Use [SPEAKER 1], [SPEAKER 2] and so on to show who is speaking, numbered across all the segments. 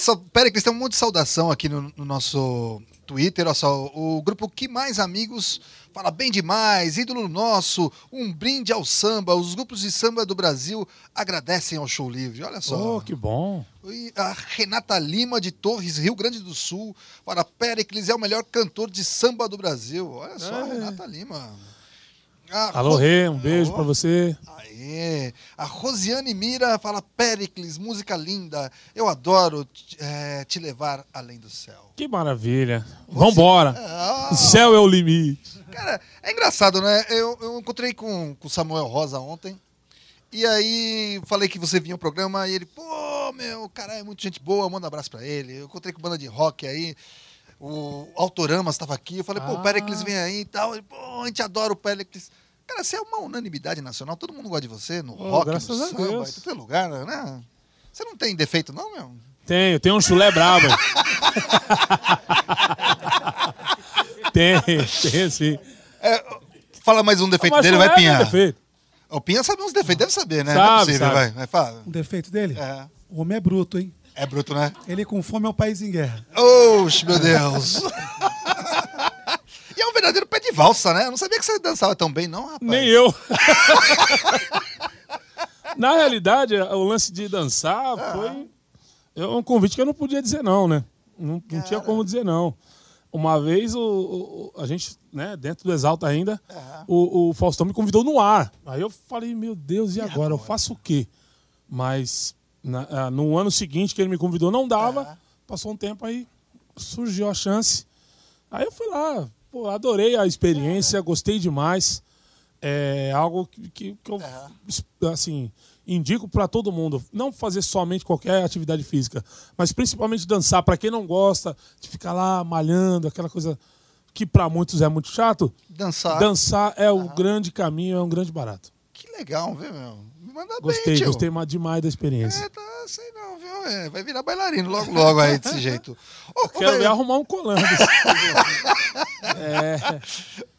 [SPEAKER 1] essa. Pericles, tem um monte de saudação aqui no, no nosso Twitter. Olha só, o grupo Que Mais Amigos fala bem demais, ídolo nosso, um brinde ao samba. Os grupos de samba do Brasil agradecem ao show livre. Olha só. Oh, que bom. E a Renata Lima de Torres, Rio Grande do Sul, fala Pericles é o melhor cantor de samba do Brasil. Olha só, é. Renata Lima. Ah, Alô, Rê, um beijo para você. Aê. A Rosiane Mira fala: Pericles, música linda. Eu adoro é, te levar além do céu.
[SPEAKER 2] Que maravilha. Vambora. Ah. O céu
[SPEAKER 1] é o limite. Cara, é engraçado, né? Eu, eu encontrei com o Samuel Rosa ontem. E aí falei que você vinha ao programa e ele, pô, meu, cara, é muito gente boa, manda um abraço pra ele. Eu encontrei com banda de rock aí o Autoramas estava aqui. Eu falei, ah. pô, o ah. Pericles vem aí e tal. Ele, pô, a gente adora o Pericles. Cara, você é uma unanimidade nacional, todo mundo gosta de você, no oh, rock, no samba, em todo lugar, né? Você não tem defeito, não, meu?
[SPEAKER 2] Tenho, tenho um chulé brabo. tem,
[SPEAKER 1] tem sim. É, fala mais um defeito dele, vai, é Pinha. É o Pinha sabe uns defeitos, deve saber, né? Sabe, não é possível, sabe. vai. vai fala. Um defeito dele? É. O homem é bruto, hein? É bruto, né? Ele com fome é um país em guerra. Oxe, meu Deus! e é um verdadeiro pé de valsa, né? Eu não sabia que você dançava tão bem, não, rapaz. Nem eu.
[SPEAKER 2] Na realidade, o lance de dançar ah. foi é um convite que eu não podia dizer não, né? Não, não tinha como dizer não. Uma vez o, o, a gente, né, dentro do Exalta ainda, ah. o, o, Faustão me convidou no ar. Aí eu falei, meu Deus, e, agora? Eu faço o quê? Mas na, ah, no ano seguinte que ele me convidou, não dava. Tá. Passou um tempo aí, surgiu a chance. Aí eu fui lá, pô, adorei a experiência, é. gostei demais. É algo que, que, que eu, é. assim, indico para todo mundo. Não fazer somente qualquer atividade física, mas principalmente dançar. Para quem não gosta de ficar lá malhando, aquela coisa que para muitos é muito chato. Dançar. Dançar é o grande caminho, é um grande barato.
[SPEAKER 1] Que legal, viu, meu? manda gostei, bem, Gostei
[SPEAKER 2] demais da experiência. É,
[SPEAKER 1] tá, sei assim não, viu? É, vai virar bailarino logo, logo aí, desse jeito. Ô, quero arrumar um colando. é...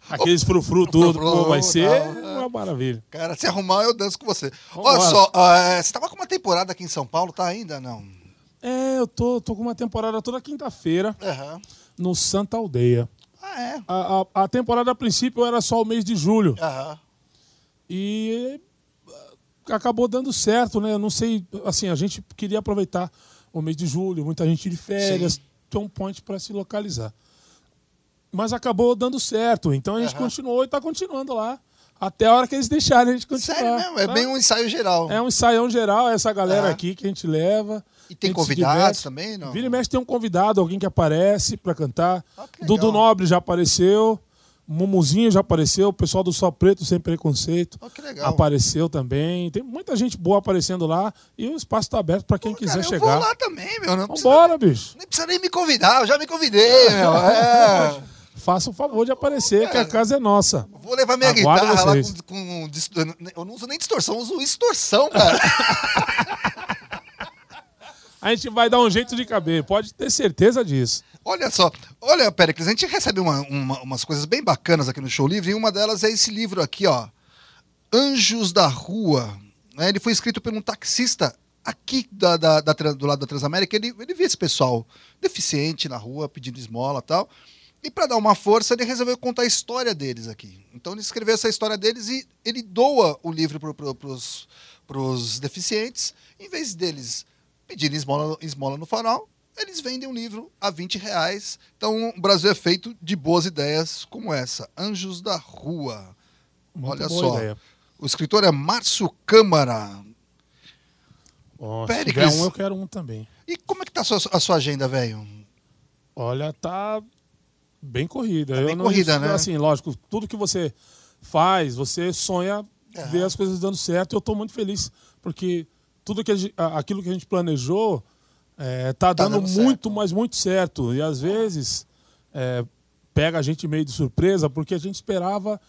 [SPEAKER 1] Aqueles frufru tudo, pô, vai ser não, uma é. maravilha. Cara, se arrumar, eu danço com você. Vambora. Olha só, uh, você tava com uma temporada aqui em São Paulo, tá ainda, não? É,
[SPEAKER 2] eu tô, tô com uma temporada toda quinta-feira uhum. no Santa Aldeia. Ah, é? A, a, a, temporada a princípio era só o mês de julho. Uhum. E acabou dando certo, né? Eu não sei, assim, a gente queria aproveitar o mês de julho, muita gente de férias, tem um point para se localizar. Mas acabou dando certo, então a gente uhum. continuou e está continuando lá. Até a hora que eles deixarem a gente continuar. Sério mesmo? É tá? bem um ensaio geral. É um ensaio geral, é essa galera uhum. aqui que a gente leva. E tem convidados também, não? Vira e mexe tem um convidado, alguém que aparece para cantar. Ah, Dudu Nobre já apareceu. Mumuzinho já apareceu, o pessoal do Só Preto Sem Preconceito oh, apareceu também. Tem muita gente boa aparecendo lá e o espaço está aberto para quem Pô, quiser cara, chegar. Eu vou lá também, meu. Não Vambora, nem, bicho. Nem precisa nem me convidar, eu já me convidei, meu. É. Faça o favor de aparecer, que a casa é nossa.
[SPEAKER 1] Vou levar minha Aguardo guitarra vocês. lá com, com, Eu não uso nem distorção, uso extorsão, cara. a gente vai dar um jeito de caber, pode ter certeza disso. Olha só, Olha, Péricles, a gente recebe uma, uma, umas coisas bem bacanas aqui no Show Livre, e uma delas é esse livro aqui, ó. Anjos da Rua. É, ele foi escrito por um taxista aqui da, da, da, do lado da Transamérica. Ele, ele via esse pessoal deficiente na rua, pedindo esmola e tal. E para dar uma força, ele resolveu contar a história deles aqui. Então ele escreveu essa história deles e ele doa o livro para os deficientes. Em vez deles pedirem esmola, esmola no farol, eles vendem um livro a 20 reais. Então o Brasil é feito de boas ideias como essa. Anjos da Rua. Muito Olha só. Ideia. O escritor é Márcio Câmara. Oh, Péricles. um, eu
[SPEAKER 2] quero um também. E
[SPEAKER 1] como é que tá a sua, a sua agenda, velho? Olha, tá bem corrida. Tá bem não, corrida, isso, né? Assim,
[SPEAKER 2] lógico, tudo que você faz, você sonha é. ver as coisas dando certo. Eu estou muito feliz, porque tudo que aquilo que a gente planejou é, tá, tá dando, dando muito, mas muito certo. E às vezes é, pega a gente meio de surpresa, porque a gente esperava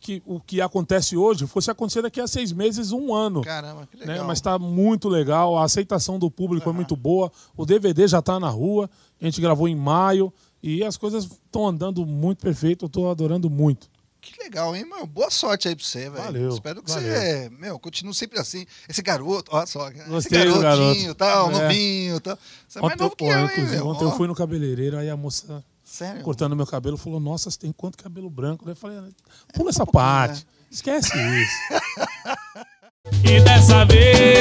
[SPEAKER 2] que o que acontece hoje fosse acontecer daqui a seis meses, um ano. Caramba, que né? legal. Né? Mas está muito legal, a aceitação do público uhum. é muito boa, o DVD já está na rua, a gente gravou em maio e as coisas estão andando muito perfeito, eu estou adorando muito.
[SPEAKER 1] Que legal, hein, mano? Boa sorte aí pra você, velho. Valeu. Espero que valeu. você, meu, continue sempre assim. Esse garoto, olha só. Gostei esse garotinho, garoto. tal, é. novinho, tal. Você é mais novo que eu, hein, ontem eu fui no
[SPEAKER 2] cabeleireiro, aí a moça Sério? cortando meu cabelo falou, nossa, você tem quanto cabelo branco? Eu falei, ah, pula é, essa um parte, né? esquece isso. e dessa vez...